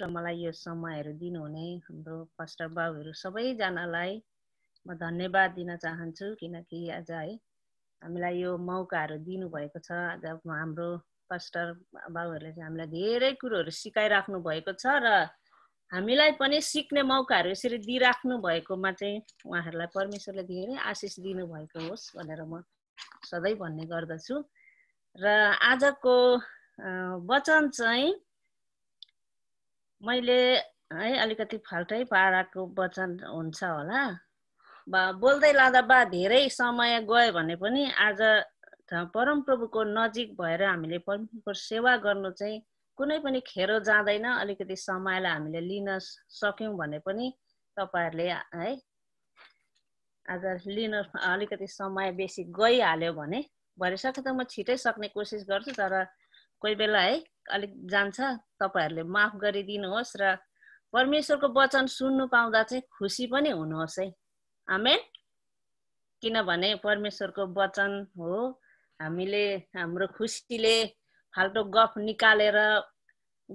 र मलाई यो समयहरू दिनुहुने हाम्रो फर्स्ट बाबुहरू सबैजनालाई म धन्यवाद दिन चाहन्छु किनकि आज है हामीलाई यो मौकाहरू दिनुभएको छ आज हाम्रो पास्टर बाबुहरूले चाहिँ हामीलाई धेरै कुरोहरू सिकाइराख्नु भएको छ र हामीलाई पनि सिक्ने मौकाहरू यसरी दिइराख्नु भएकोमा चाहिँ उहाँहरूलाई परमेश्वरले धेरै आशिष दिनुभएको होस् भनेर म सधैँ भन्ने गर्दछु र आजको वचन चाहिँ मैले है अलिकति फाल्टै पाराको वचन हुन्छ होला बा बोल्दै लाँदा बा धेरै समय गयो भने पनि आज परमप्रभुको नजिक भएर हामीले परमप्रभुको सेवा गर्नु चाहिँ कुनै पनि खेरो जाँदैन अलिकति समयलाई हामीले लिन सक्यौँ भने पनि तपाईँहरूले है आज लिन अलिकति समय बेसी गइहाल्यो भने भरिसक्यो त म छिटै सक्ने कोसिस गर्छु तर कोही बेला है अलिक जान्छ तपाईँहरूले माफ गरिदिनुहोस् र परमेश्वरको वचन सुन्नु पाउँदा चाहिँ खुसी पनि हुनुहोस् है आमेन किनभने परमेश्वरको वचन हो हामीले हाम्रो खुसीले फाल्टो गफ निकालेर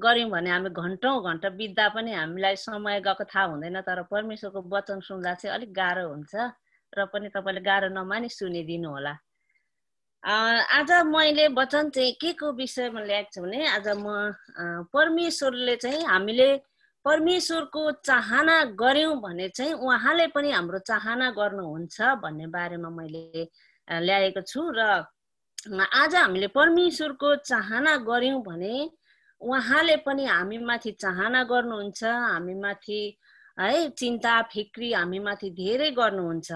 गऱ्यौँ भने हामी घन्टौँ घन्टा बित्दा पनि हामीलाई समय गएको थाहा हुँदैन तर परमेश्वरको वचन सुन्दा चाहिँ अलिक गाह्रो हुन्छ र पनि तपाईँले गाह्रो नमानी सुनिदिनु होला आज मैले वचन चाहिँ के को विषयमा ल्याएको छु भने आज म परमेश्वरले चाहिँ हामीले परमेश्वरको चाहना गऱ्यौँ भने चाहिँ उहाँले पनि हाम्रो चाहना गर्नुहुन्छ भन्ने बारेमा मैले ल्याएको छु र आज हामीले परमेश्वरको चाहना गऱ्यौँ भने उहाँले पनि हामी माथि चाहना गर्नुहुन्छ हामी माथि है चिन्ता फिक्री हामीमाथि धेरै गर्नुहुन्छ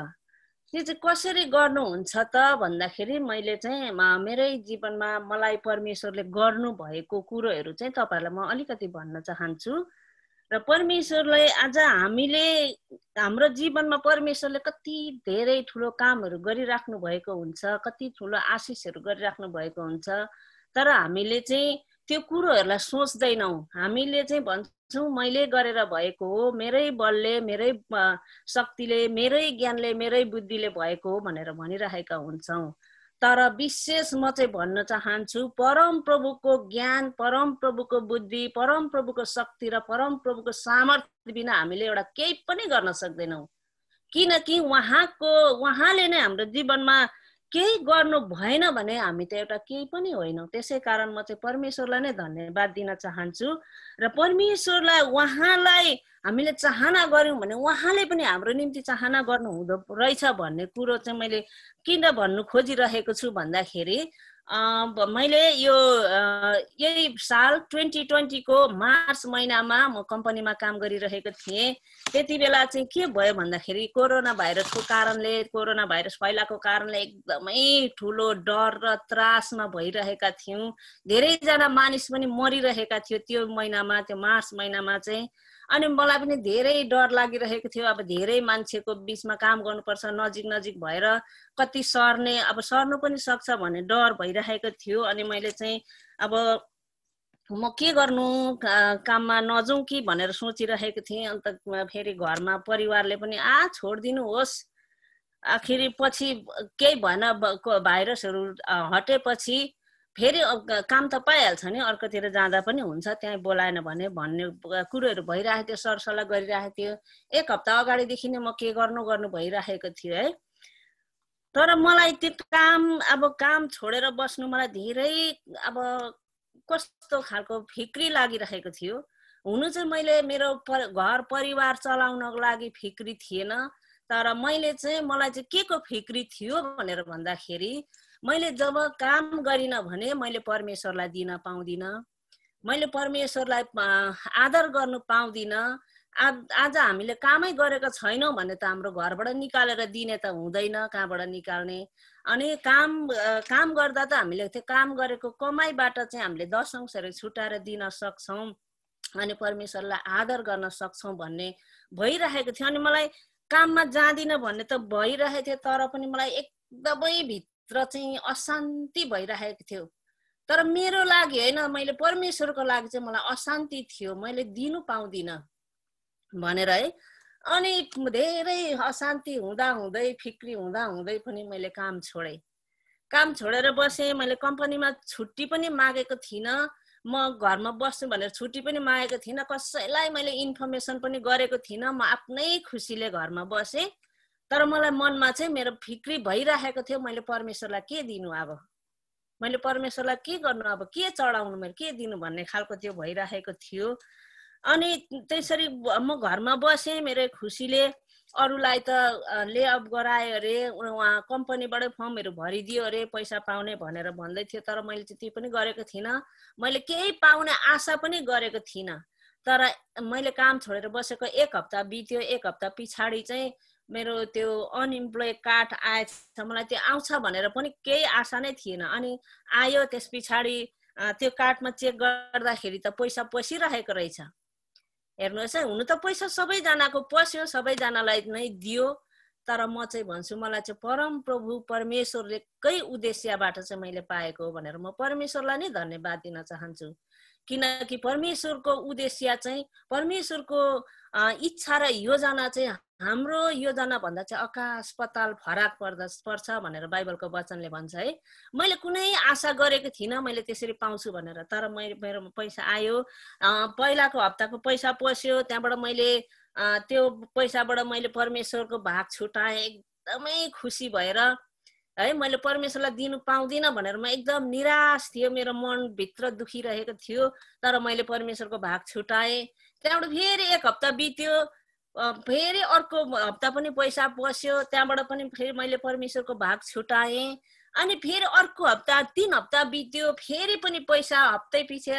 त्यो चाहिँ कसरी गर्नुहुन्छ त भन्दाखेरि मैले चाहिँ मेरै जीवनमा मलाई परमेश्वरले गर्नुभएको कुरोहरू चाहिँ तपाईँहरूलाई म अलिकति भन्न चाहन्छु र परमेश्वरलाई आज हामीले हाम्रो जीवनमा परमेश्वरले कति धेरै ठुलो कामहरू गरिराख्नु भएको हुन्छ कति ठुलो आशिषहरू गरिराख्नु भएको हुन्छ तर हामीले चाहिँ त्यो कुरोहरूलाई सोच्दैनौँ हामीले चाहिँ भन्छ जुन मैले गरेर भएको हो मेरै बलले मेरै शक्तिले मेरै ज्ञानले मेरै बुद्धिले भएको हो भनेर भनिरहेका हुन्छौँ तर विशेष म चाहिँ भन्न चाहन्छु परम प्रभुको ज्ञान परम प्रभुको बुद्धि परम प्रभुको शक्ति र परम प्रभुको सामर्थ्य बिना हामीले एउटा केही पनि गर्न सक्दैनौँ किनकि उहाँको उहाँले नै हाम्रो जीवनमा केही गर्नु भएन भने हामी त एउटा केही पनि होइनौँ त्यसै कारण म चाहिँ परमेश्वरलाई नै धन्यवाद दिन चाहन्छु र परमेश्वरलाई उहाँलाई हामीले चाहना गऱ्यौँ भने उहाँले पनि हाम्रो निम्ति चाहना गर्नु हुँदो रहेछ भन्ने कुरो चाहिँ मैले किन भन्नु खोजिरहेको छु भन्दाखेरि मैले यो यही साल ट्वेन्टी ट्वेन्टीको मार्च महिनामा म कम्पनीमा काम गरिरहेको थिएँ त्यति बेला चाहिँ के भयो भन्दाखेरि कोरोना भाइरसको कारणले कोरोना भाइरस फैलाएको कारणले एकदमै ठुलो डर र त्रासमा भइरहेका थियौँ धेरैजना मानिस पनि मरिरहेका थियो त्यो महिनामा त्यो मार्च महिनामा चाहिँ अनि मलाई पनि धेरै डर लागिरहेको थियो अब धेरै मान्छेको बिचमा काम गर्नुपर्छ नजिक नजिक भएर कति सर्ने अब सर्नु पनि सक्छ भन्ने डर भइरहेको थियो अनि मैले चाहिँ अब म के गर्नु काममा नजाउँ कि भनेर सोचिरहेको थिएँ अन्त फेरि घरमा परिवारले पनि आ छोडिदिनु होस् आखिरी पछि केही भएन भाइरसहरू हटेपछि फेरि काम त पाइहाल्छ नि अर्कोतिर जाँदा पनि हुन्छ त्यहीँ बोलाएन भने भन्ने कुरोहरू भइरहेको थियो सरसल्लाह गरिरहेको थियो एक हप्ता अगाडिदेखि नै म के गर्नु गर्नु भइराखेको थियो है तर मलाई त्यो काम अब काम छोडेर बस्नु मलाई धेरै अब कस्तो खालको फिक्री लागिरहेको थियो हुनु चाहिँ मैले मेरो पर घर परिवार चलाउनको लागि फिक्री थिएन तर मैले चाहिँ मलाई चाहिँ के को फिक्री थियो भनेर भन्दाखेरि मैले जब काम गरिनँ भने मैले परमेश्वरलाई दिन पाउँदिनँ मैले परमेश्वरलाई आदर गर्नु पाउँदिनँ आ आज हामीले कामै गरेको छैनौँ भने त हाम्रो घरबाट निकालेर दिने त हुँदैन कहाँबाट निकाल्ने अनि काम काम गर्दा त हामीले त्यो काम गरेको कमाइबाट चाहिँ हामीले दशंशहरू छुट्याएर दिन सक्छौँ अनि परमेश्वरलाई आदर गर्न सक्छौँ भन्ने भइरहेको थियो अनि मलाई काममा जाँदिनँ भन्ने त भइरहेको थियो तर पनि मलाई एकदमै भित्र भित्र चाहिँ अशान्ति भइराखेको थियो तर मेरो लागि होइन मैले परमेश्वरको लागि चाहिँ मलाई अशान्ति थियो मैले दिनु पाउँदिनँ भनेर है अनि धेरै अशान्ति हुँदा हुँदै फिक्री हुँदा हुँदै पनि मैले काम छोडेँ काम छोडेर बसेँ मैले कम्पनीमा छुट्टी पनि मागेको थिइनँ म घरमा बस्नु भनेर छुट्टी पनि मागेको थिइनँ कसैलाई मैले इन्फर्मेसन पनि गरेको थिइनँ म आफ्नै खुसीले घरमा बसेँ तर मलाई मनमा चाहिँ मेरो फिक्री भइराखेको थियो मैले परमेश्वरलाई के दिनु अब मैले परमेश्वरलाई के गर्नु अब के चढाउनु मैले के दिनु भन्ने खालको त्यो भइराखेको थियो अनि त्यसरी म घरमा बसेँ मेरो खुसीले अरूलाई त लेअप गरायो अरे उहाँ कम्पनीबाटै फर्महरू भरिदियो अरे पैसा पाउने भनेर भन्दै थियो तर मैले त्यति पनि गरेको थिइनँ मैले केही पाउने आशा पनि गरेको थिइनँ तर मैले काम छोडेर बसेको एक हप्ता बित्यो एक हप्ता पछाडि चाहिँ मेरो त्यो अनइम्प्लोय कार्ड आएछ मलाई त्यो आउँछ भनेर पनि केही आशा नै थिएन अनि आयो त्यस पछाडि त्यो कार्डमा चेक गर्दाखेरि त पैसा पसिरहेको रहेछ हेर्नुहोस् है हुनु त पैसा सबैजनाको पस्यो सबैजनालाई नै दियो तर म चाहिँ भन्छु मलाई चाहिँ परम प्रभु परमेश्वरले कै उद्देश्यबाट चाहिँ मैले पाएको हो भनेर म परमेश्वरलाई नै धन्यवाद दिन चाहन्छु किनकि परमेश्वरको उद्देश्य चाहिँ परमेश्वरको इच्छा र योजना चाहिँ हाम्रो योजना भन्दा चाहिँ अकाश पताल फरक पर्द पर्छ भनेर बाइबलको वचनले भन्छ है मैले कुनै आशा गरेको थिइनँ मैले त्यसरी पाउँछु भनेर तर मैले मेरोमा पैसा आयो पहिलाको हप्ताको पैसा पस्यो त्यहाँबाट मैले त्यो पैसाबाट मैले परमेश्वरको भाग छुटाएँ एकदमै खुसी भएर है मैले परमेश्वरलाई दिनु पाउँदिनँ भनेर म एकदम निराश थियो मेरो मनभित्र दुखिरहेको थियो तर मैले परमेश्वरको भाग छुटाएँ त्यहाँबाट फेरि एक हप्ता बित्यो फेरि अर्को हप्ता पनि पैसा पस्यो त्यहाँबाट पनि फेरि मैले परमेश्वरको भाग छुटाएँ अनि फेरि अर्को हप्ता तिन हप्ता बित्यो फेरि पनि पैसा हप्तै पछि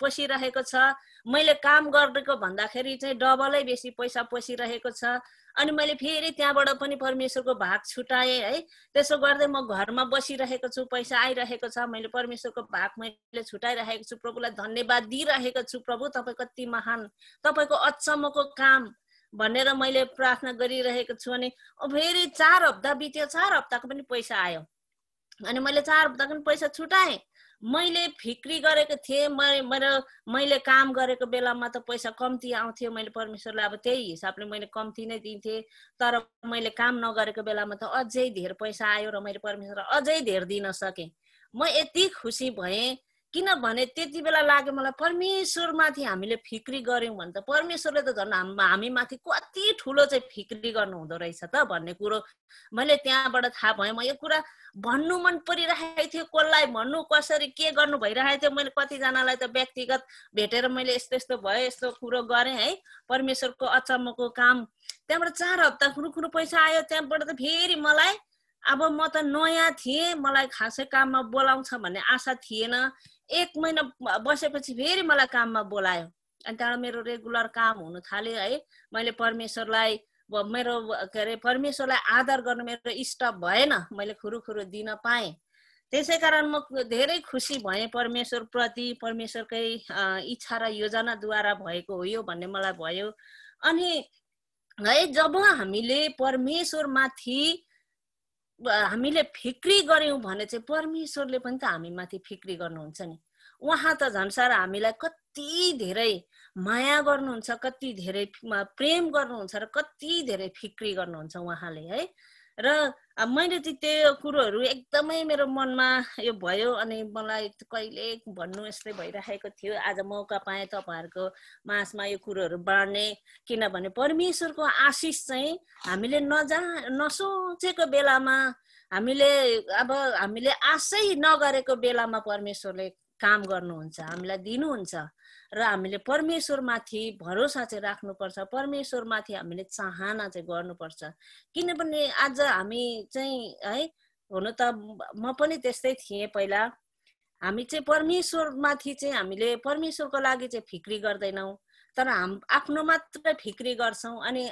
पसिरहेको छ मैले काम गरेको भन्दाखेरि चाहिँ डबलै बेसी पैसा पसिरहेको छ अनि मैले फेरि त्यहाँबाट पनि परमेश्वरको भाग छुटाएँ है त्यसो गर्दै म घरमा बसिरहेको छु पैसा आइरहेको छ मैले परमेश्वरको भाग मैले छुटाइरहेको छु प्रभुलाई धन्यवाद दिइरहेको छु प्रभु तपाईँ कति महान तपाईँको अचम्मको काम भनेर मैले प्रार्थना गरिरहेको छु अनि फेरि चार हप्ता बित्यो चार हप्ताको पनि पैसा आयो अनि मैले चार हप्ताको पनि पैसा छुटाएँ मैले फिक्री गरेको थिएँ मैले मेरो मैले काम गरेको बेलामा त पैसा कम्ती आउँथ्यो मैले परमेश्वरलाई अब त्यही हिसाबले मैले कम्ती नै दिन्थेँ तर मैले काम नगरेको बेलामा त अझै धेर पैसा आयो र मैले परमेश्वरलाई अझै धेर दिन सकेँ म यति खुसी भएँ किनभने त्यति बेला लाग्यो मलाई परमेश्वरमाथि हामीले फिक्री गऱ्यौँ भने त परमेश्वरले त झन् हामी माथि कति ठुलो चाहिँ फिक्री गर्नु हुँदो रहेछ त भन्ने कुरो मैले त्यहाँबाट थाहा भएँ म यो कुरा भन्नु मन परिरहेको थियो कसलाई भन्नु कसरी के गर्नु भइरहेको थियो मैले कतिजनालाई त व्यक्तिगत भेटेर मैले यस्तो यस्तो भयो यस्तो कुरो गरेँ है परमेश्वरको अचम्मको काम त्यहाँबाट चार हप्ता खुनु खुनु पैसा आयो त्यहाँबाट त फेरि मलाई अब म त नयाँ थिएँ मलाई खासै काममा बोलाउँछ भन्ने आशा थिएन एक महिना बसेपछि फेरि मलाई काममा बोलायो अनि त्यहाँबाट मेरो रेगुलर काम हुनु थाल्यो है मैले परमेश्वरलाई मेरो के अरे परमेश्वरलाई आदर गर्नु मेरो स्टप भएन मैले खुरु खुरु दिन पाएँ त्यसै कारण म धेरै खुसी भएँ परमेश्वरप्रति परमेश्वरकै इच्छा र योजनाद्वारा भएको हो यो भन्ने मलाई भयो अनि है जब हामीले परमेश्वरमाथि हामीले फिक्री गऱ्यौँ भने चाहिँ परमेश्वरले पनि त हामी माथि फिक्री गर्नुहुन्छ नि उहाँ त झन् झन्सार हामीलाई कति धेरै माया गर्नुहुन्छ कति धेरै प्रेम गर्नुहुन्छ र कति धेरै फिक्री गर्नुहुन्छ उहाँले है र अब मैले चाहिँ त्यो कुरोहरू एकदमै मेरो मनमा यो भयो अनि मलाई कहिले भन्नु यस्तै भइराखेको थियो आज मौका पाएँ तपाईँहरूको मासमा यो कुरोहरू बाँड्ने किनभने परमेश्वरको आशिष चाहिँ हामीले नजा नसोचेको बेलामा हामीले अब हामीले आशै नगरेको बेलामा परमेश्वरले काम गर्नुहुन्छ हामीलाई दिनुहुन्छ र हामीले परमेश्वरमाथि भरोसा चाहिँ राख्नुपर्छ परमेश्वरमाथि हामीले चाहना चाहिँ गर्नुपर्छ किनभने आज हामी चाहिँ है हुन त म पनि त्यस्तै थिएँ पहिला हामी चाहिँ परमेश्वरमाथि चाहिँ हामीले परमेश्वरको लागि चाहिँ फिक्री गर्दैनौँ तर हाम आफ्नो मात्रै फिक्री गर्छौँ अनि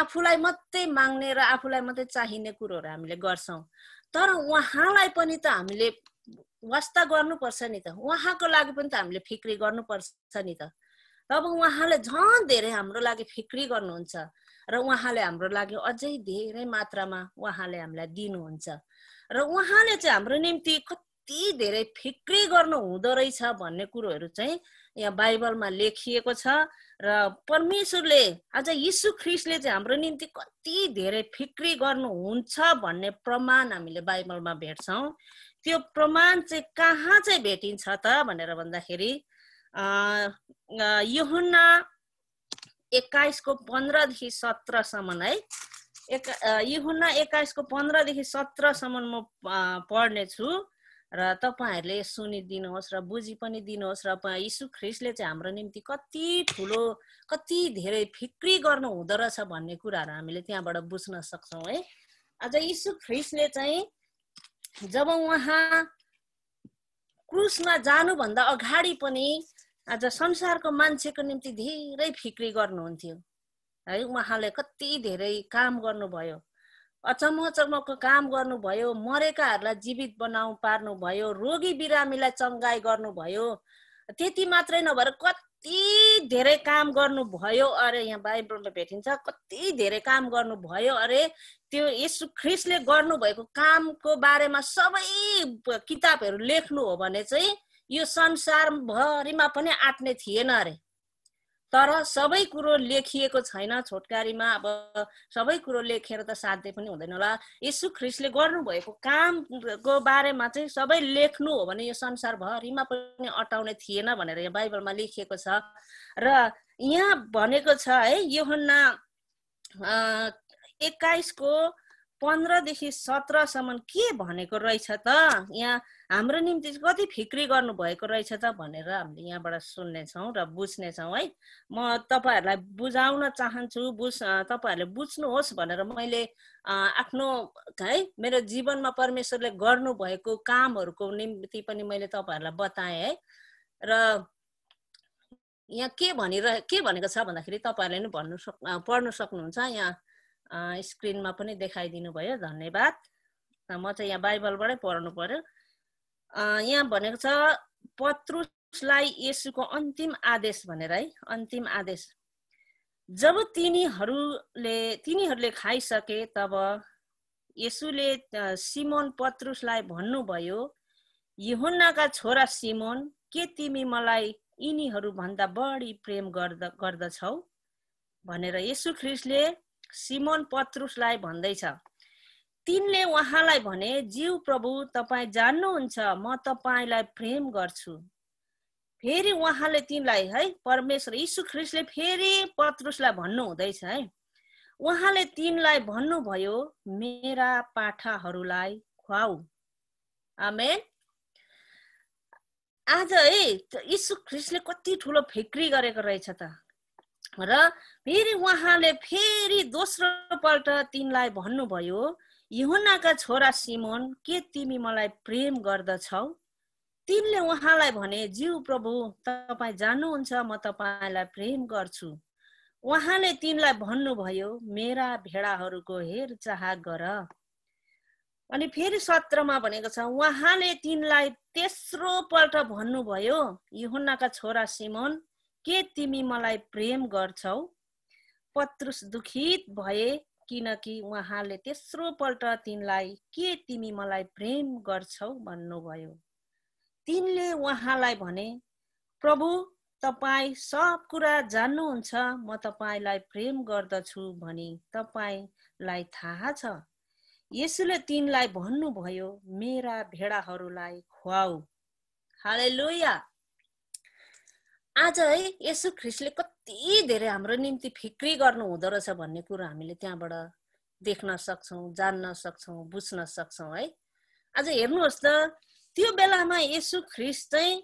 आफूलाई मात्रै माग्ने र आफूलाई मात्रै चाहिने कुरोहरू हामीले गर्छौँ तर उहाँलाई पनि त हामीले वास्ता गर्नुपर्छ नि त उहाँको लागि पनि त हामीले फिक्री गर्नुपर्छ नि त तब उहाँले झन् धेरै हाम्रो लागि फिक्री गर्नुहुन्छ र उहाँले हाम्रो लागि अझै धेरै मात्रामा उहाँले हामीलाई दिनुहुन्छ र उहाँले चाहिँ हाम्रो निम्ति कति धेरै फिक्री गर्नु हुँदो रहेछ भन्ने कुरोहरू चाहिँ यहाँ बाइबलमा लेखिएको छ र परमेश्वरले आज यीशु ख्रिस्टले चाहिँ हाम्रो निम्ति कति धेरै फिक्री गर्नुहुन्छ भन्ने प्रमाण हामीले बाइबलमा भेट्छौँ त्यो प्रमाण चाहिँ कहाँ चाहिँ भेटिन्छ त भनेर भन्दाखेरि युहुन्ना एक्काइसको पन्ध्रदेखि सत्रसम्म है एक युहुन्ना एक्काइसको पन्ध्रदेखि सत्रसम्म म पढ्ने छु र तपाईँहरूले सुनिदिनुहोस् र बुझी पनि दिनुहोस् र यीशु ख्रिस्टले चाहिँ हाम्रो निम्ति कति ठुलो कति धेरै फिक्री गर्नु हुँदो रहेछ भन्ने कुराहरू हामीले त्यहाँबाट बुझ्न सक्छौँ है आज यीशु ख्रिस्टले चाहिँ जब उहाँ क्रुसमा जानुभन्दा अगाडि पनि आज संसारको मान्छेको निम्ति धेरै फिक्री गर्नुहुन्थ्यो है उहाँले कति धेरै काम गर्नुभयो अचम्म अचम्मको काम गर्नुभयो मरेकाहरूलाई जीवित बनाउ पार्नुभयो रोगी बिरामीलाई चङ्गाई गर्नुभयो त्यति मात्रै नभएर कति कति धेरै काम गर्नुभयो अरे यहाँ बाइबलमा भेटिन्छ कति धेरै काम गर्नुभयो अरे त्यो यसु ख्रिस्टले गर्नुभएको कामको बारेमा सबै किताबहरू लेख्नु हो भने चाहिँ यो संसारभरिमा पनि आँट्ने थिएन अरे तर सबै कुरो लेखिएको छैन छोटकारीमा अब सबै कुरो लेखेर त साध्य पनि हुँदैन होला यसु ख्रिस्टले गर्नुभएको कामको बारेमा चाहिँ सबै लेख्नु हो भने यो संसारभरिमा पनि अटाउने थिएन भनेर यो बाइबलमा लेखिएको छ र यहाँ भनेको छ है यो हुन्ना एक्काइसको पन्ध्रदेखि सत्रसम्म के भनेको रहेछ त यहाँ हाम्रो निम्ति कति फिक्री गर्नुभएको रहेछ त भनेर हामीले यहाँबाट सुन्नेछौँ र बुझ्नेछौँ है म तपाईँहरूलाई बुझाउन चाहन्छु बुझ तपाईँहरूले बुझ्नुहोस् भनेर मैले आफ्नो है मेरो जीवनमा परमेश्वरले गर्नुभएको कामहरूको निम्ति पनि मैले तपाईँहरूलाई बताएँ है र यहाँ के भनिरह के भनेको छ भन्दाखेरि तपाईँहरूले नि भन्नु सक् पढ्नु सक्नुहुन्छ यहाँ स्क्रिनमा पनि देखाइदिनु भयो धन्यवाद म चाहिँ यहाँ बाइबलबाटै पढ्नु पर्यो यहाँ भनेको छ पत्रुसलाई यसुको अन्तिम आदेश भनेर है अन्तिम आदेश जब तिनीहरूले तिनीहरूले खाइसके तब यसुले सिमोन पत्रुसलाई भन्नुभयो यहुन्नाका छोरा सिमोन के तिमी मलाई यिनीहरूभन्दा बढी प्रेम गर्द गर्दछौ भनेर यसु ख्रिस्टले सिमोन पत्रुसलाई भन्दैछ तिनले उहाँलाई भने जीव प्रभु तपाईँ जान्नुहुन्छ म तपाईँलाई प्रेम गर्छु फेरि उहाँले तिनलाई है परमेश्वर यीशु ख्रिस्टले फेरि पत्रुसलाई भन्नु हुँदैछ है उहाँले तिनलाई भन्नुभयो मेरा पाठाहरूलाई खुवाऊ आमेन आज है यीशु ख्रिस्टले कति ठुलो फिक्री गरेको रहेछ त र फेरि उहाँले फेरि दोस्रो पल्ट तिनलाई भन्नुभयो यहुनाका छोरा सिमोन के तिमी मलाई प्रेम गर्दछौ तिनले उहाँलाई भने जिउ प्रभु तपाईँ जानुहुन्छ म तपाईँलाई प्रेम गर्छु उहाँले तिनलाई भन्नुभयो मेरा भेडाहरूको हेरचाह गर अनि फेरि सत्रमा भनेको छ उहाँले तिनलाई तेस्रो पल्ट भन्नुभयो यहुनाका छोरा सिमोन के तिमी मलाई प्रेम गर्छौ पत्रुस दुखित भए किनकि उहाँले तेस्रो पल्ट तिनलाई के तिमी मलाई प्रेम गर्छौ भन्नुभयो तिनले उहाँलाई भने प्रभु तपाईँ सब कुरा जान्नुहुन्छ म तपाईँलाई प्रेम गर्दछु भनी तपाईँलाई थाहा छ यसले तिनलाई भन्नुभयो मेरा भेडाहरूलाई खुवाऊ हाले लोया आज है यसो ख्रिस्टले कति धेरै हाम्रो निम्ति फिक्री गर्नु हुँदो रहेछ भन्ने कुरो हामीले त्यहाँबाट देख्न सक्छौँ जान्न सक्छौँ बुझ्न सक्छौँ है आज हेर्नुहोस् त त्यो बेलामा यसु ख्रिस चाहिँ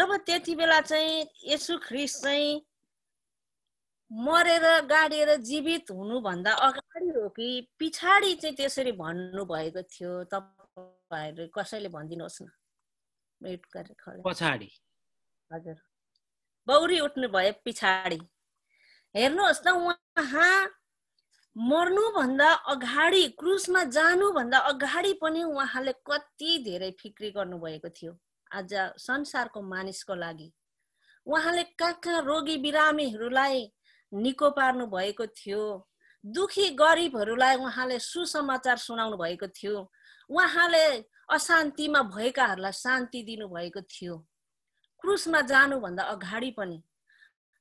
जब त्यति बेला चाहिँ यसु ख्रिस चाहिँ मरेर गाडिएर जीवित हुनुभन्दा अगाडि हो कि पछाडि चाहिँ त्यसरी भन्नुभएको थियो तपाईँहरू कसैले भनिदिनुहोस् न बौरी उठ्नु भयो पछाडि हेर्नुहोस् न उहाँ मर्नुभन्दा अगाडि क्रुसमा जानुभन्दा अगाडि पनि उहाँले कति धेरै फिक्री गर्नुभएको थियो आज संसारको मानिसको लागि उहाँले कहाँ कहाँ रोगी बिरामीहरूलाई निको पार्नु भएको थियो दुखी गरिबहरूलाई उहाँले सुसमाचार सुनाउनु भएको थियो उहाँले अशान्तिमा भएकाहरूलाई शान्ति दिनुभएको थियो क्रुसमा जानुभन्दा अगाडि पनि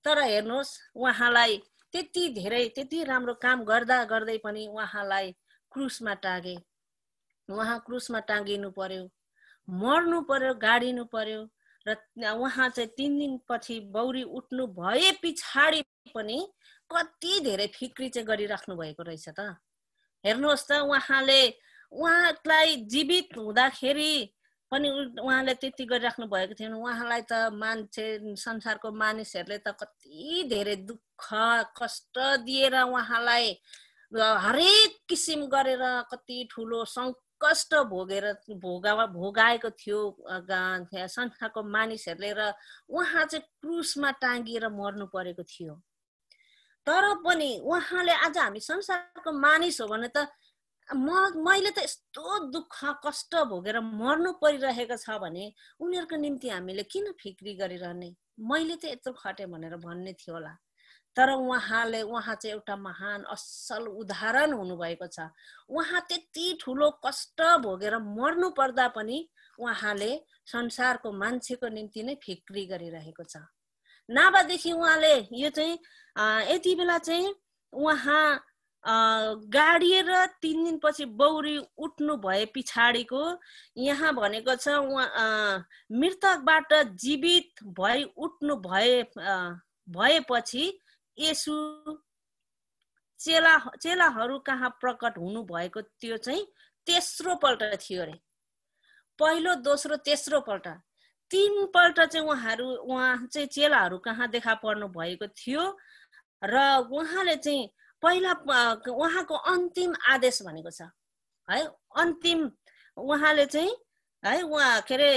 तर हेर्नुहोस् उहाँलाई त्यति धेरै त्यति राम्रो काम गर्दा गर्दै पनि उहाँलाई क्रुसमा टाँगे उहाँ क्रुसमा टाँगिनु पर्यो मर्नु पर्यो गाडिनु पर्यो र उहाँ चाहिँ तिन दिनपछि बौरी उठ्नु भए पछाडि पनि कति धेरै फिक्री चाहिँ गरिराख्नु भएको रहेछ त हेर्नुहोस् त उहाँले उहाँलाई जीवित हुँदाखेरि पनि उहाँले त्यति गरिराख्नु भएको थियो उहाँलाई त मान्छे संसारको मानिसहरूले त कति धेरै दुःख कष्ट दिएर उहाँलाई हरेक किसिम गरेर कति ठुलो सङ्कष्ट भोगेर भोगा भोगाएको थियो संसारको मानिसहरूले र उहाँ चाहिँ क्रुसमा टाँगिएर मर्नु परेको थियो तर पनि उहाँले आज हामी संसारको मानिस हो भने त म मैले त यस्तो दुःख कष्ट भोगेर मर्नु परिरहेको छ भने उनीहरूको निम्ति हामीले किन फिक्री गरिरहने मैले त यत्रो खटेँ भनेर भन्ने थियो होला तर उहाँले उहाँ चाहिँ एउटा महान असल उदाहरण हुनुभएको छ उहाँ त्यति ठुलो कष्ट भोगेर मर्नु पर्दा पनि उहाँले संसारको मान्छेको निम्ति नै फिक्री गरिरहेको छ नाभादेखि उहाँले यो चाहिँ यति बेला चाहिँ उहाँ गाडिएर तिन दिनपछि बौरी उठ्नु भए पछाडिको यहाँ भनेको छ उहाँ मृतकबाट जीवित भई उठ्नु भए भएपछि यसु चेला चेलाहरू कहाँ प्रकट हुनुभएको त्यो चाहिँ तेस्रो पल्ट थियो अरे पहिलो दोस्रो तेस्रो पल्ट तिनपल्ट चाहिँ उहाँहरू उहाँ चाहिँ चेलाहरू कहाँ देखा पर्नु भएको थियो र उहाँले चाहिँ पहिला उहाँको अन्तिम आदेश भनेको छ है अन्तिम उहाँले चाहिँ है उहाँ के अरे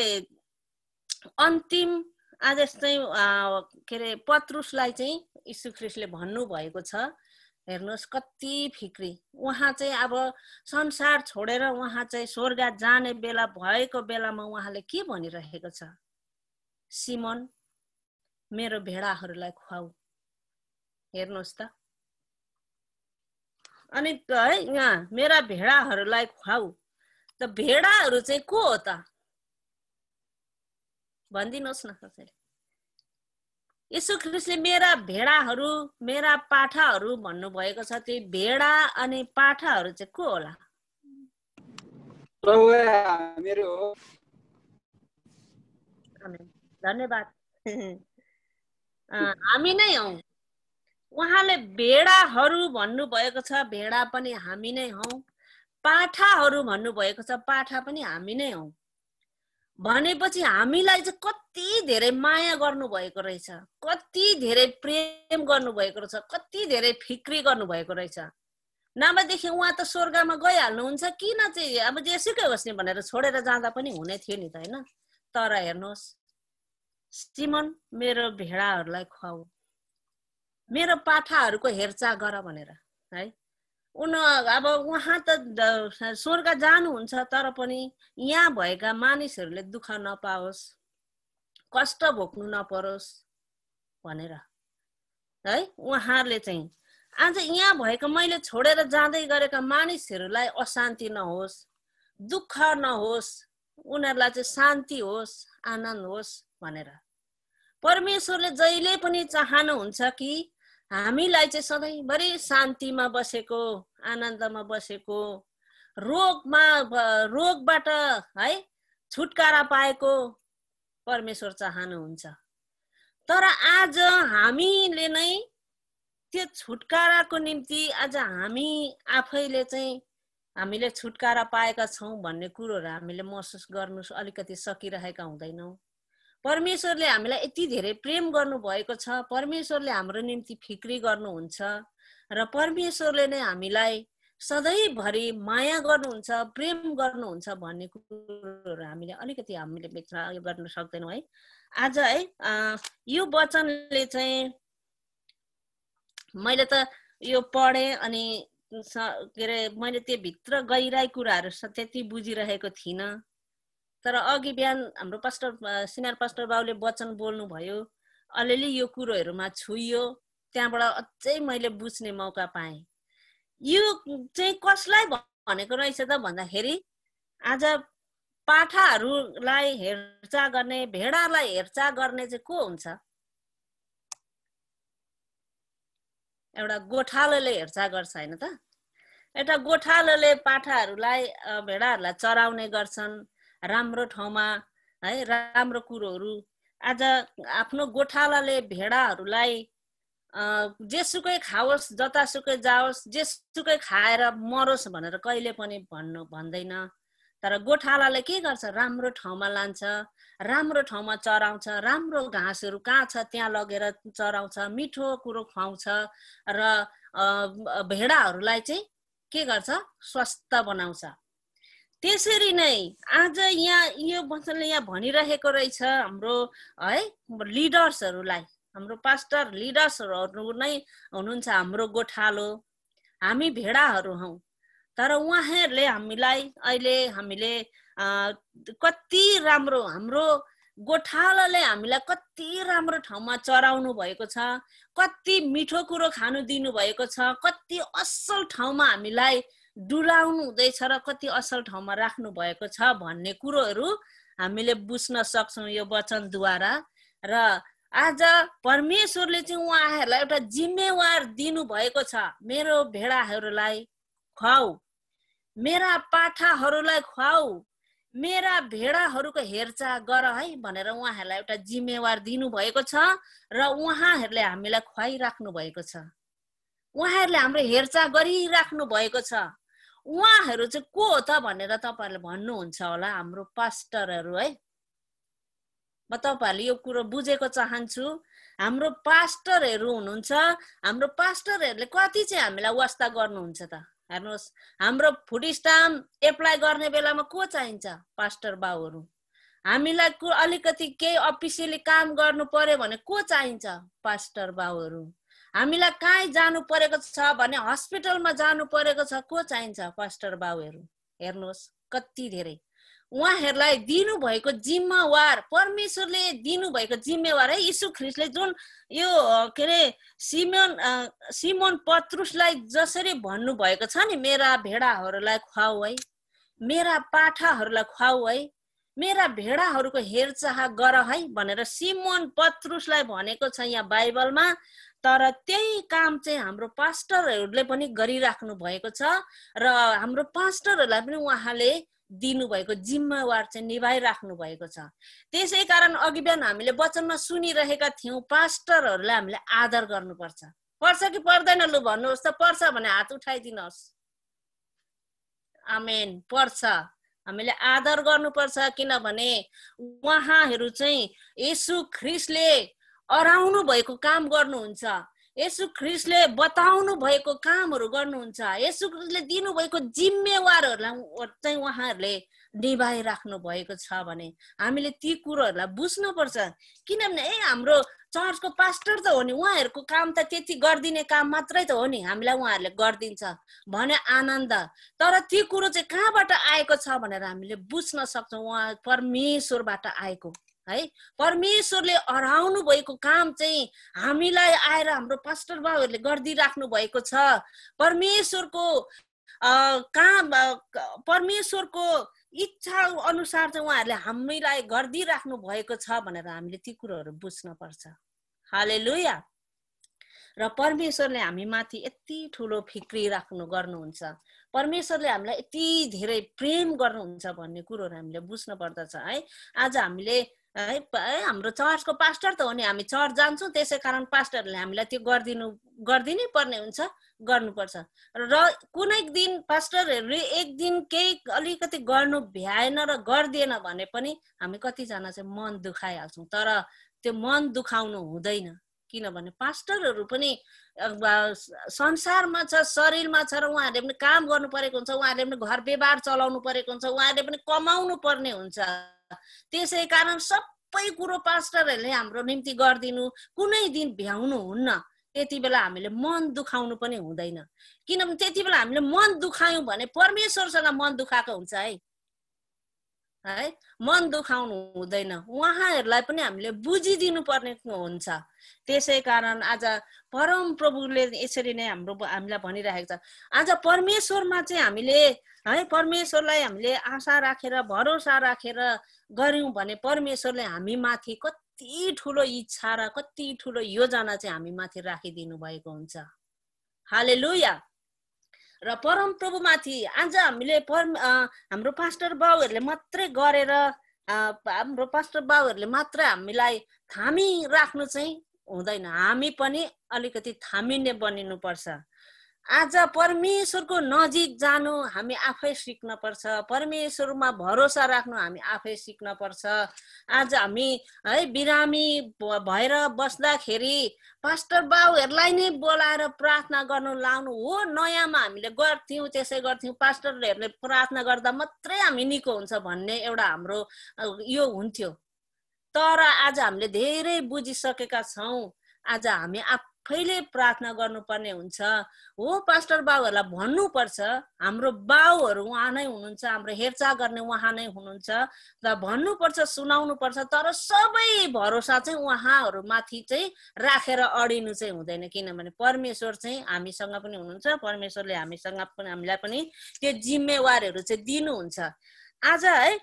अन्तिम आदेश चाहिँ के अरे पत्रुसलाई चाहिँ यीशु ख्रिस्टले भन्नुभएको छ हेर्नुहोस् कति फिक्री उहाँ चाहिँ अब संसार छोडेर उहाँ चाहिँ स्वर्ग जाने बेला भएको बेलामा उहाँले के भनिरहेको छ सिमन मेरो भेडाहरूलाई खुवाऊ हेर्नुहोस् त अनि है यहाँ मेरा भेडाहरूलाई खुवाऊ त भेडाहरू चाहिँ को हो त भनिदिनुहोस् न कसैले यसो ख्रिस्टले मेरा भेडाहरू मेरा पाठाहरू भन्नुभएको छ त्यो भेडा अनि पाठाहरू चाहिँ को होला धन्यवाद हामी नै हौ उहाँले भेडाहरू भन्नुभएको छ भेडा पनि हामी नै हौ पाठाहरू भन्नुभएको छ पाठा पनि हामी नै हौ भनेपछि हामीलाई चाहिँ कति धेरै माया गर्नुभएको रहेछ कति धेरै प्रेम गर्नुभएको रहेछ कति धेरै फिक्री गर्नुभएको रहेछ नभएदेखि उहाँ त स्वर्गमा गइहाल्नुहुन्छ किन चाहिँ अब जेसुकै होस् नि भनेर छोडेर जाँदा पनि हुने थियो नि त होइन तर हेर्नुहोस् सिमन मेरो भेडाहरूलाई खुवाऊ मेरो पाठाहरूको हेरचाह गर भनेर है उन अब उहाँ त स्वर्ग जानुहुन्छ तर पनि यहाँ भएका मानिसहरूले दुःख नपाओस् कष्ट भोग्नु नपरोस् भनेर है उहाँहरूले चाहिँ आज यहाँ भएको मैले छोडेर जाँदै गरेका मानिसहरूलाई अशान्ति नहोस् दुःख नहोस् उनीहरूलाई चाहिँ शान्ति होस् आनन्द होस् भनेर परमेश्वरले जहिले पनि चाहनुहुन्छ कि हामीलाई चाहिँ सधैँभरि शान्तिमा बसेको आनन्दमा बसेको रोगमा रोगबाट है छुटकारा पाएको परमेश्वर चाहनुहुन्छ तर आज हामीले नै त्यो छुटकाराको निम्ति आज हामी आफैले चाहिँ हामीले छुटकारा पाएका छौँ भन्ने कुरोहरू हामीले महसुस गर्नु अलिकति सकिरहेका हुँदैनौँ परमेश्वरले हामीलाई यति धेरै प्रेम गर्नुभएको छ परमेश्वरले हाम्रो निम्ति फिक्री गर्नुहुन्छ र परमेश्वरले नै हामीलाई सधैँभरि माया गर्नुहुन्छ प्रेम गर्नुहुन्छ भन्ने कुरोहरू हामीले अलिकति हामीले भित्र यो गर्न सक्दैनौँ है आज है यो वचनले चाहिँ मैले त यो पढेँ अनि के अरे मैले त्यो भित्र गहिराई कुराहरू त्यति बुझिरहेको थिइनँ तर अघि बिहान हाम्रो पास्टर सिनियर पास्टर बाउले वचन बोल्नुभयो अलिअलि यो कुरोहरूमा छुइयो त्यहाँबाट अझै मैले बुझ्ने मौका पाएँ यो चाहिँ कसलाई भनेको रहेछ त भन्दाखेरि आज पाठाहरूलाई हेरचाह गर्ने भेडालाई हेरचाह गर्ने चाहिँ को हुन्छ एउटा गोठालोले हेरचाह गर्छ होइन त एउटा गोठालोले पाठाहरूलाई भेडाहरूलाई चराउने गर्छन् राम्रो ठाउँमा है राम्रो कुरोहरू आज आफ्नो गोठालाले भेडाहरूलाई जेसुकै खाओस् जतासुकै जाओस् जेसुकै खाएर मरोस् भनेर कहिले पनि भन्नु भन्दैन तर गोठालाले के गर्छ राम्रो ठाउँमा लान्छ राम्रो ठाउँमा चराउँछ राम्रो घाँसहरू कहाँ छ त्यहाँ लगेर चराउँछ मिठो कुरो खुवाउँछ र भेडाहरूलाई चाहिँ के गर्छ स्वस्थ बनाउँछ त्यसरी नै आज यहाँ यो वचनले यहाँ भनिरहेको रहेछ हाम्रो है लिडर्सहरूलाई हाम्रो पास्टर लिडर्सहरू नै हुनुहुन्छ हाम्रो गोठालो हामी भेडाहरू हौ तर उहाँहरूले हामीलाई अहिले हामीले कति राम्रो हाम्रो गोठालोले हामीलाई कति राम्रो ठाउँमा चराउनु भएको छ कति मिठो कुरो खानु दिनुभएको छ कति असल ठाउँमा हामीलाई डुलाउनु हुँदैछ र कति असल ठाउँमा राख्नु भएको छ भन्ने कुरोहरू हामीले बुझ्न सक्छौँ यो वचनद्वारा र आज परमेश्वरले चाहिँ उहाँहरूलाई एउटा जिम्मेवार दिनुभएको छ मेरो भेडाहरूलाई खुवाऊ मेरा पाठाहरूलाई खुवाऊ मेरा भेडाहरूको हेरचाह गर है भनेर उहाँहरूलाई एउटा जिम्मेवार दिनुभएको छ र उहाँहरूले हामीलाई खुवाइराख्नु भएको छ उहाँहरूले हाम्रो हेरचाह गरिराख्नु भएको छ उहाँहरू चाहिँ को हो त भनेर तपाईँहरूले भन्नुहुन्छ होला हाम्रो पास्टरहरू है म तपाईँहरूले यो कुरो बुझेको चाहन्छु हाम्रो पास्टरहरू हुनुहुन्छ हाम्रो पास्टरहरूले कति चाहिँ हामीलाई वास्ता गर्नुहुन्छ त हेर्नुहोस् हाम्रो फुड स्टाम्प एप्लाई गर्ने बेलामा को चाहिन्छ पास्टर बाउहरू हामीलाई अलिकति केही अफिसियली काम गर्नु पर्यो भने को चाहिन्छ पास्टर बाउहरू हामीलाई कहीँ जानु परेको छ भने हस्पिटलमा जानु परेको छ को चाहिन्छ पास्टर बाबुहरू हेर्नुहोस् कति धेरै उहाँहरूलाई दिनुभएको जिम्मेवार परमेश्वरले दिनुभएको जिम्मेवार है यीशु ख्रिस्टले जुन यो के अरे सिमोन सिमोन पत्रुसलाई जसरी भन्नुभएको छ नि मेरा भेडाहरूलाई खुवाऊ है मेरा पाठाहरूलाई खुवाऊ है मेरा भेडाहरूको हेरचाह गर है भनेर सिमोन पत्रुसलाई भनेको छ यहाँ बाइबलमा तर त्यही काम चाहिँ हाम्रो पास्टरहरूले पनि गरिराख्नु भएको छ र हाम्रो पास्टरहरूलाई पनि उहाँले दिनुभएको जिम्मेवार चाहिँ निभाइराख्नु भएको छ त्यसै कारण अघि बिहान हामीले वचनमा सुनिरहेका थियौँ पास्टरहरूलाई हामीले आदर गर्नुपर्छ पर्छ कि पर्दैन लु भन्नुहोस् त पर्छ भने हात उठाइदिनुहोस् आमेन पर्छ हामीले आदर गर्नुपर्छ किनभने उहाँहरू चाहिँ यसु ख्रिस्टले अराउनु भएको काम गर्नुहुन्छ यसु ख्रिस्टले बताउनु भएको कामहरू गर्नुहुन्छ यसु ख्रिस्टले दिनुभएको जिम्मेवारहरूलाई चाहिँ उहाँहरूले निभाइ राख्नु भएको छ भने हामीले ती कुरोहरूलाई बुझ्नुपर्छ किनभने ए हाम्रो चर्चको पास्टर त हो नि उहाँहरूको काम त त्यति गरिदिने काम मात्रै त हो नि हामीलाई उहाँहरूले गरिदिन्छ भने आनन्द तर ती कुरो चाहिँ कहाँबाट आएको छ भनेर हामीले बुझ्न सक्छौँ उहाँ परमेश्वरबाट आएको है परमेश्वरले हराउनु भएको काम चाहिँ हामीलाई आएर हाम्रो पास्टर बाबुहरूले गरिदिइराख्नु भएको छ परमेश्वरको काम परमेश्वरको इच्छा अनुसार चाहिँ उहाँहरूले हामीलाई गरिदिइराख्नु भएको छ भनेर हामीले ती कुरोहरू बुझ्नुपर्छ हाले लुया र परमेश्वरले हामी माथि यति ठुलो फिक्री राख्नु गर्नुहुन्छ परमेश्वरले हामीलाई यति धेरै प्रेम गर्नुहुन्छ भन्ने कुरोहरू हामीले बुझ्नु पर्दछ है आज हामीले है हाम्रो चर्चको पास्टर त हो नि हामी चर्च जान्छौँ त्यसै कारण पास्टरले हामीलाई त्यो गरिदिनु गरिदिनै पर्ने हुन्छ गर्नुपर्छ र कुनै दिन पास्टरहरूले एक दिन केही अलिकति गर्नु भ्याएन र गरिदिएन भने पनि हामी कतिजना चाहिँ मन दुखाइहाल्छौँ तर त्यो मन दुखाउनु हुँदैन किनभने पास्टरहरू पनि संसारमा छ शरीरमा छ र उहाँहरूले पनि काम गर्नु परेको हुन्छ उहाँहरूले पनि घर व्यवहार चलाउनु परेको हुन्छ उहाँहरूले पनि कमाउनु पर्ने हुन्छ त्यसै कारण सबै कुरो पास्टरहरूले हाम्रो निम्ति गरिदिनु कुनै दिन भ्याउनु हुन्न त्यति बेला हामीले मन दुखाउनु पनि हुँदैन किनभने त्यति बेला हामीले मन दुखायौँ भने परमेश्वरसँग मन दुखाएको हुन्छ है है मन दुखाउनु हुँदैन उहाँहरूलाई पनि हामीले बुझिदिनु पर्ने हुन्छ त्यसै कारण आज परम प्रभुले यसरी नै हाम्रो हामीलाई भनिरहेको छ आज परमेश्वरमा चाहिँ हामीले है परमेश्वरलाई हामीले आशा राखेर रा, भरोसा राखेर रा, गऱ्यौँ भने परमेश्वरले हामी माथि कति ठुलो इच्छा र कति ठुलो योजना चाहिँ हामी माथि राखिदिनु भएको हुन्छ हाले लुया र परमप्रभुमाथि आज हामीले परम हाम्रो पास्टर बाउहरूले मात्रै गरेर हाम्रो पास्टर बाउहरूले मात्र हामीलाई थामी राख्नु चाहिँ हुँदैन हामी पनि अलिकति थामिने बनिनुपर्छ आज परमेश्वरको नजिक जानु हामी आफै सिक्न पर्छ परमेश्वरमा भरोसा राख्नु हामी आफै सिक्न पर्छ आज हामी है बिरामी भएर बस्दाखेरि पास्टर बाउहरूलाई नै बोलाएर प्रार्थना गर्नु लाउनु हो नयाँमा हामीले गर्थ्यौँ त्यसै गर्थ्यौँ पास्टरहरूले प्रार्थना गर्दा मात्रै हामी निको हुन्छ भन्ने एउटा हाम्रो यो हुन्थ्यो तर आज हामीले धेरै बुझिसकेका छौँ आज हामी आफ आफैले प्रार्थना गर्नुपर्ने हुन्छ हो पास्टर बाबुहरूलाई भन्नुपर्छ हाम्रो बाबुहरू उहाँ नै हुनुहुन्छ हाम्रो हेरचाह गर्ने उहाँ नै हुनुहुन्छ र भन्नुपर्छ सुनाउनु पर्छ तर सबै भरोसा चाहिँ उहाँहरूमाथि चाहिँ राखेर अडिनु चाहिँ हुँदैन किनभने परमेश्वर चाहिँ हामीसँग पनि हुनुहुन्छ परमेश्वरले हामीसँग पनि हामीलाई पनि त्यो जिम्मेवारहरू चाहिँ दिनुहुन्छ आज है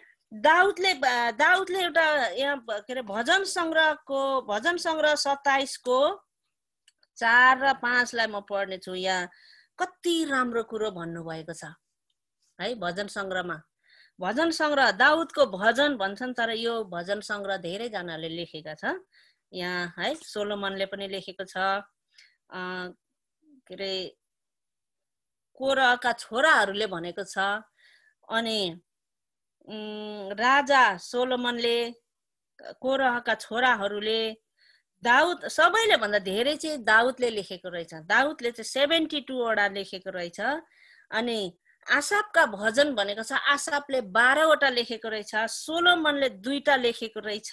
दाउदले दाउदले एउटा यहाँ के अरे भजन सङ्ग्रहको भजन सङ्ग्रह सत्ताइसको चार र पाँचलाई म पढ्ने छु यहाँ कति राम्रो कुरो भन्नुभएको छ है भजन सङ्ग्रहमा भजन सङ्ग्रह दाउदको भजन भन्छन् तर यो भजन सङ्ग्रह धेरैजनाले लेखेका छ यहाँ है सोलोमनले पनि लेखेको छ के अरे कोरका छोराहरूले भनेको छ अनि राजा सोलोमनले कोरहका छोराहरूले दाउद सबैले भन्दा धेरै चाहिँ दाउदले लेखेको रहेछ दाउदले चाहिँ सेभेन्टी टूवटा लेखेको रहेछ अनि आसापका भजन भनेको छ आसापले बाह्रवटा लेखेको रहेछ सोलोमनले दुईवटा लेखेको रहेछ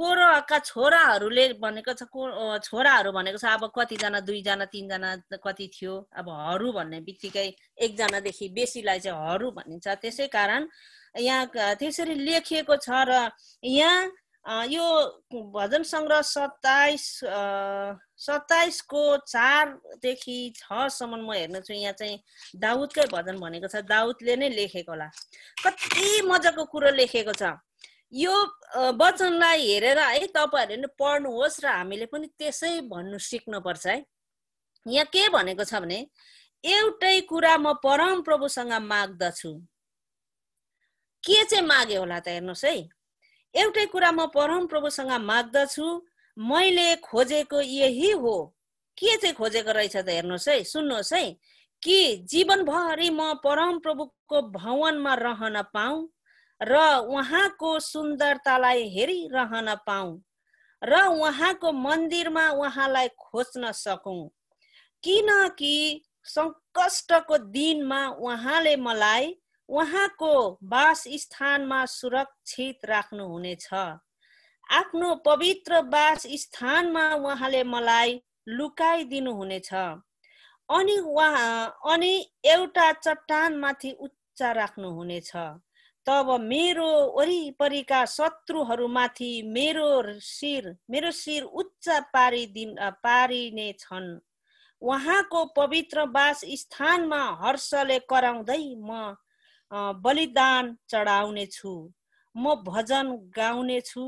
कोरोका छोराहरूले भनेको छ को छोराहरू भनेको छ अब कतिजना दुईजना तिनजना कति थियो अब हरू भन्ने बित्तिकै एकजनादेखि बेसीलाई चाहिँ हरू भनिन्छ त्यसै कारण यहाँ त्यसरी लेखिएको छ र यहाँ यो भजन सङ्ग्रह सत्ताइस सत्ताइसको चारदेखि छसम्म म हेर्न छु यहाँ चाहिँ दाउदकै भजन भनेको छ दाउदले नै लेखेको होला कति मजाको कुरो लेखेको छ यो वचनलाई हेरेर है तपाईँहरूले नै पढ्नुहोस् र हामीले पनि त्यसै भन्नु सिक्नुपर्छ है यहाँ के भनेको छ भने एउटै कुरा म परम प्रभुसँग माग्दछु के चाहिँ माग्यो होला त हेर्नुहोस् है एउटै कुरा म परम प्रभुसँग माग्दछु मैले खोजेको यही हो के चाहिँ खोजेको रहेछ त हेर्नुहोस् है सुन्नुहोस् है कि जीवनभरि म परम प्रभुको भवनमा रहन पाऊ र उहाँको सुन्दरतालाई हेरिरहन पाऊ र उहाँको मन्दिरमा उहाँलाई खोज्न सकौँ किनकि सङ्कष्टको दिनमा उहाँले मलाई उहाँको स्थानमा सुरक्षित राख्नुहुनेछ आफ्नो पवित्र स्थानमा उहाँले मलाई लुकाइदिनु हुनेछ अनि उहाँ अनि एउटा चट्टानमाथि उच्च राख्नुहुनेछ तब मेरो वरिपरिका शत्रुहरूमाथि मेरो शिर मेरो शिर उच्च पारिदिन पारिने छन् उहाँको पवित्र वास स्थानमा हर्षले कराउँदै म बलिदान चढाउने छु म भजन गाउने छु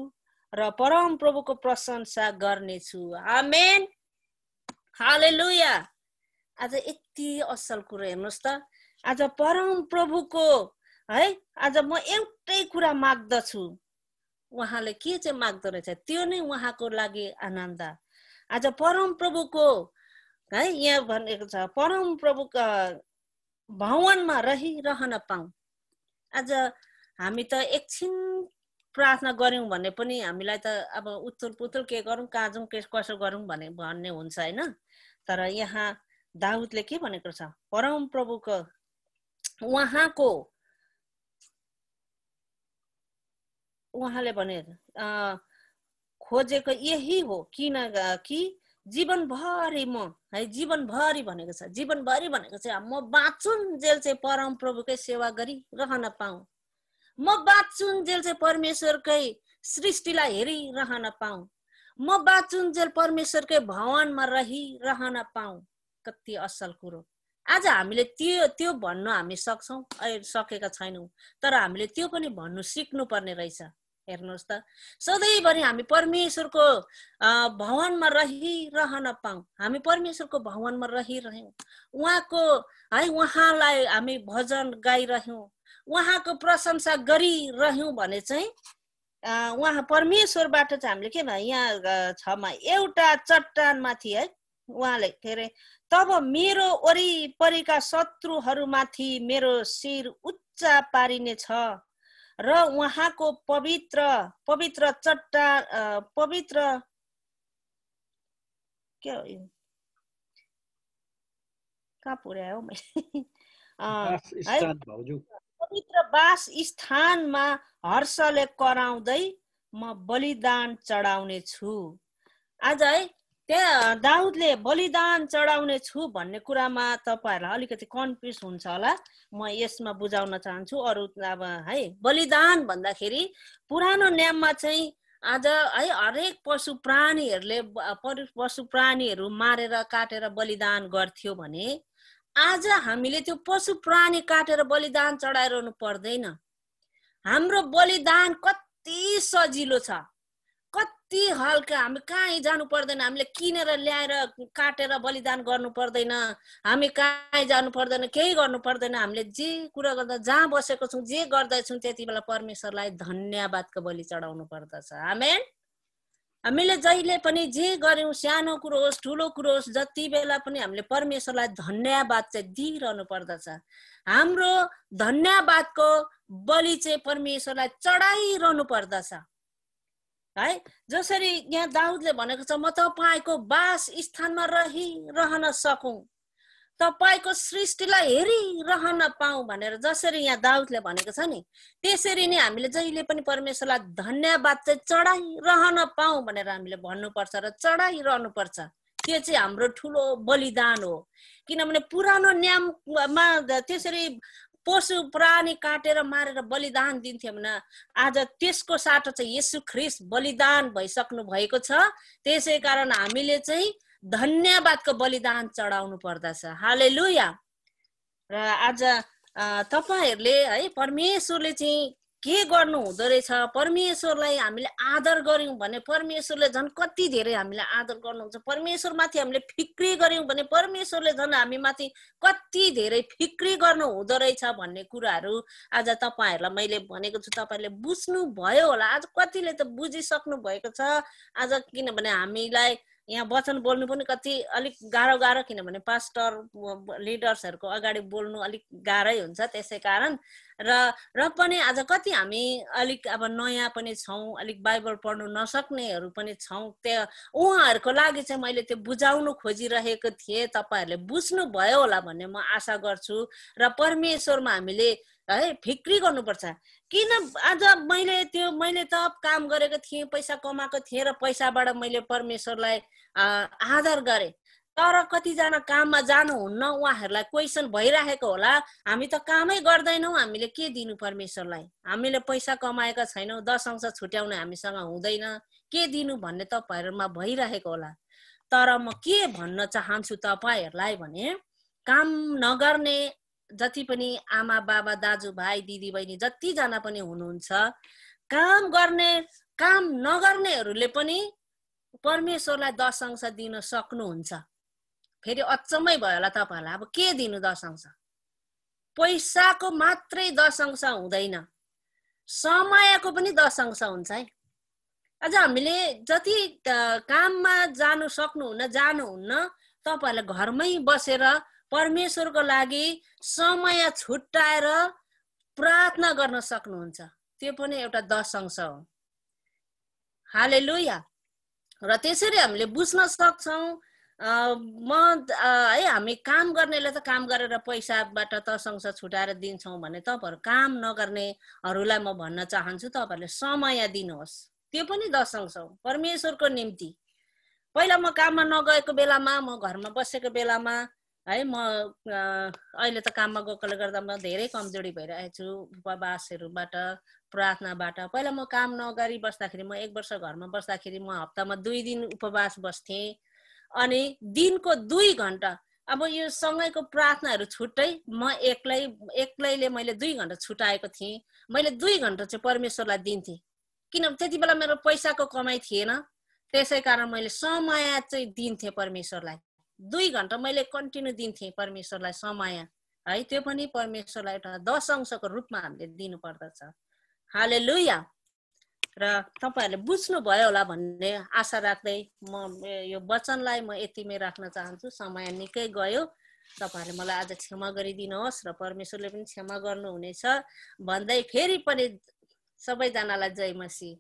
र परम प्रभुको प्रशंसा गर्नेछु आमेन हालेलुया आज यति असल कुरो हेर्नुहोस् त आज परम प्रभुको है आज म एउटै कुरा माग्दछु उहाँले के चाहिँ माग्दो रहेछ त्यो नै उहाँको लागि आनन्द आज परम प्रभुको है यहाँ भनेको छ परम प्रभुको भवनमा रहिरहन पाऊ आज हामी त एकछिन प्रार्थना गऱ्यौँ भने पनि हामीलाई त अब उत्तुल पुतुल के गरौँ कहाँ जाउँ के कसो गरौँ भने भन्ने हुन्छ होइन तर यहाँ दाउदले के भनेको छ परम प्रभुको उहाँको उहाँले भने खोजेको यही हो किन कि जीवनभरि म है जीवनभरि भनेको छ जीवनभरि भनेको चाहिँ म बाँचुन् जेल चाहिँ परम प्रभुकै सेवा गरी रहन पाऊँ म बाँचुन् जेल चाहिँ परमेश्वरकै सृष्टिलाई हेरिरहन पाऊ म बाँचुन् जेल परमेश्वरकै भवनमा रहिरहन पाऊ कति असल कुरो आज हामीले त्यो त्यो भन्न हामी सक्छौँ सकेका छैनौँ तर हामीले त्यो पनि भन्नु सिक्नुपर्ने रहेछ हेर्नुहोस् त सधैँभरि हामी परमेश्वरको भवनमा रहिरहन पाऊँ हामी परमेश्वरको भवनमा रहिरह्यौँ उहाँको है उहाँलाई हामी भजन गाइरह्यौँ उहाँको प्रशंसा गरिरह्यौँ भने चाहिँ उहाँ परमेश्वरबाट चाहिँ हामीले के भयो यहाँ छमा एउटा चट्टानमाथि है उहाँले के अरे तब मेरो वरिपरिका शत्रुहरूमाथि मेरो शिर उच्च पारिने छ र उहाँको पवित्र पवित्र चट्टा पवित्र के हो कहाँ पुर्यायो मैले है पवित्र बास स्थानमा हर्षले कराउँदै म बलिदान चढाउने छु आज है त्यहाँ दाउदले बलिदान चढाउने छु भन्ने कुरामा तपाईँहरूलाई अलिकति कन्फ्युज हुन्छ होला म यसमा बुझाउन चाहन्छु अरू अब है बलिदान भन्दाखेरि पुरानो नियममा चाहिँ आज है हरेक पशु प्राणीहरूले पशु प्राणीहरू मारेर काटेर बलिदान गर्थ्यो भने आज हामीले त्यो पशु प्राणी काटेर बलिदान चढाइरहनु पर्दैन हाम्रो बलिदान कति सजिलो छ यति हल्का हामी कहीँ जानु पर्दैन हामीले किनेर ल्याएर काटेर बलिदान गर्नु पर्दैन हामी कहीँ जानु पर्दैन केही गर्नु पर्दैन हामीले जे कुरा गर्दा जहाँ बसेको छौँ जे गर्दैछौँ त्यति बेला परमेश्वरलाई धन्यवादको बलि चढाउनु पर्दछ हामी हामीले जहिले पनि जे गऱ्यौँ सानो कुरो होस् ठुलो कुरो होस् जति बेला पनि हामीले परमेश्वरलाई धन्यवाद चाहिँ दिइरहनु पर्दछ हाम्रो धन्यवादको बलि चाहिँ परमेश्वरलाई चढाइरहनु पर्दछ है जसरी यहाँ दाउदले भनेको छ म तपाईँको बास स्थानमा रही रहन सकौँ तपाईँको सृष्टिलाई हेरिरहन पाऊ भनेर जसरी यहाँ दाउदले भनेको छ नि त्यसरी नै हामीले जहिले पनि परमेश्वरलाई धन्यवाद चाहिँ चढाइरहन पाऊ भनेर हामीले भन्नुपर्छ र चढाइरहनु पर्छ त्यो चाहिँ हाम्रो ठुलो बलिदान हो किनभने पुरानो नियममा त्यसरी पशु प्राणी काटेर मारेर बलिदान दिन्थ्यो भने आज त्यसको साटो चाहिँ यसु ख्रिस बलिदान भइसक्नु भएको छ त्यसै कारण हामीले चाहिँ धन्यवादको बलिदान चढाउनु पर्दछ हाले लुया र आज तपाईँहरूले है परमेश्वरले चाहिँ के गर्नु हुँदो रहेछ परमेश्वरलाई हामीले आदर गऱ्यौँ भने परमेश्वरले झन् कति धेरै हामीलाई आदर गर्नुहुन्छ परमेश्वरमाथि हामीले फिक्री गऱ्यौँ भने परमेश्वरले झन् हामीमाथि कति धेरै फिक्री गर्नु हुँदो रहेछ भन्ने कुराहरू आज तपाईँहरूलाई मैले भनेको छु तपाईँहरूले बुझ्नु भयो होला आज कतिले त बुझिसक्नु भएको छ आज किनभने हामीलाई यहाँ वचन बोल्नु पनि कति अलिक गाह्रो गाह्रो किनभने पास्टर लिडर्सहरूको अगाडि बोल्नु अलिक गाह्रै हुन्छ त्यसै कारण र र पनि आज कति हामी अलिक अब नयाँ पनि छौँ अलिक बाइबल पढ्नु नसक्नेहरू पनि छौँ त्यो उहाँहरूको लागि चाहिँ मैले त्यो बुझाउनु खोजिरहेको थिएँ तपाईँहरूले भयो होला भन्ने म आशा गर्छु र परमेश्वरमा हामीले है फिक्री गर्नुपर्छ किन आज मैले त्यो मैले त काम गरेको थिएँ पैसा कमाएको थिएँ र पैसाबाट मैले परमेश्वरलाई आदर गरेँ तर कतिजना काममा जानुहुन्न उहाँहरूलाई क्वेसन भइराखेको होला हामी त कामै गर्दैनौँ हामीले के दिनु परमेश्वरलाई हामीले पैसा कमाएका छैनौँ दस अंश छुट्याउन हामीसँग हुँदैन के दिनु भन्ने तपाईँहरूमा भइरहेको होला तर म के भन्न चाहन्छु तपाईँहरूलाई भने काम नगर्ने जति पनि आमा बाबा दाजुभाइ दिदीबहिनी जतिजना पनि हुनुहुन्छ काम गर्ने काम नगर्नेहरूले पनि परमेश्वरलाई दशांश दिन सक्नुहुन्छ फेरि अचम्मै भयो होला तपाईँहरूलाई अब के दिनु दशांश पैसाको मात्रै दशांश हुँदैन समयको पनि दशांश हुन्छ है आज हामीले जति काममा जानु सक्नुहुन्न जानुहुन्न तपाईँहरूले घरमै बसेर परमेश्वरको लागि समय छुट्याएर प्रार्थना गर्न सक्नुहुन्छ त्यो पनि एउटा दशंश हो हाले लुया र त्यसरी हामीले बुझ्न सक्छौँ म है हामी काम गर्नेले त काम गरेर पैसाबाट त दशंश छुट्याएर दिन्छौँ भने तपाईँहरू काम नगर्नेहरूलाई म भन्न चाहन्छु तपाईँहरूले समय दिनुहोस् त्यो पनि दशंश हो परमेश्वरको निम्ति पहिला म काममा नगएको बेलामा म घरमा बसेको बेलामा है म अहिले त काममा गएकोले गर्दा म धेरै कमजोरी भइरहेको छु उपवासहरूबाट प्रार्थनाबाट पहिला म काम नगरी बस्दाखेरि म एक वर्ष घरमा बस्दाखेरि म हप्तामा दुई दिन उपवास बस्थेँ अनि दिनको दुई घन्टा अब यो सँगैको प्रार्थनाहरू छुट्टै म एक्लै एक्लैले मैले दुई घन्टा छुट्याएको थिएँ मैले दुई घन्टा चाहिँ परमेश्वरलाई दिन्थेँ किन त्यति बेला मेरो पैसाको कमाइ थिएन त्यसै कारण मैले समय चाहिँ दिन्थेँ परमेश्वरलाई दुई घन्टा मैले कन्टिन्यू दिन्थेँ परमेश्वरलाई समय है त्यो पनि परमेश्वरलाई एउटा दश अंशको रूपमा हामीले दिनुपर्दछ हाले लुया र तपाईँहरूले बुझ्नुभयो होला भन्ने आशा राख्दै म यो वचनलाई म यतिमै राख्न चाहन्छु समय निकै गयो तपाईँहरूले मलाई आज क्षमा गरिदिनुहोस् र परमेश्वरले पनि क्षमा गर्नुहुनेछ भन्दै फेरि पनि सबैजनालाई जयमसी